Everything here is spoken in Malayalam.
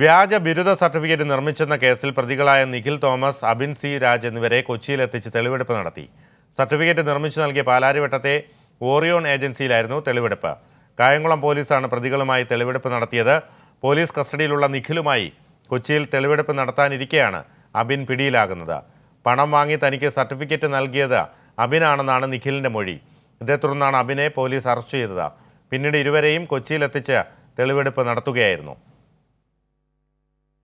വ്യാജ ബിരുദ സർട്ടിഫിക്കറ്റ് നിർമ്മിച്ചെന്ന കേസിൽ പ്രതികളായ നിഖിൽ തോമസ് അബിൻ സി രാജ് എന്നിവരെ കൊച്ചിയിലെത്തിച്ച് തെളിവെടുപ്പ് നടത്തി സർട്ടിഫിക്കറ്റ് നിർമ്മിച്ചു നൽകിയ പാലാരിവട്ടത്തെ ഓറിയോൺ ഏജൻസിയിലായിരുന്നു തെളിവെടുപ്പ് കായംകുളം പോലീസാണ് പ്രതികളുമായി തെളിവെടുപ്പ് നടത്തിയത് പോലീസ് കസ്റ്റഡിയിലുള്ള നിഖിലുമായി കൊച്ചിയിൽ തെളിവെടുപ്പ് നടത്താനിരിക്കെയാണ് അബിൻ പിടിയിലാകുന്നത് പണം വാങ്ങി തനിക്ക് സർട്ടിഫിക്കറ്റ് നൽകിയത് അബിനാണെന്നാണ് നിഖിലിൻ്റെ മൊഴി ഇതേ തുടർന്നാണ് അബിനെ പോലീസ് അറസ്റ്റ് ചെയ്തത് പിന്നീട് ഇരുവരെയും കൊച്ചിയിലെത്തിച്ച് തെളിവെടുപ്പ് നടത്തുകയായിരുന്നു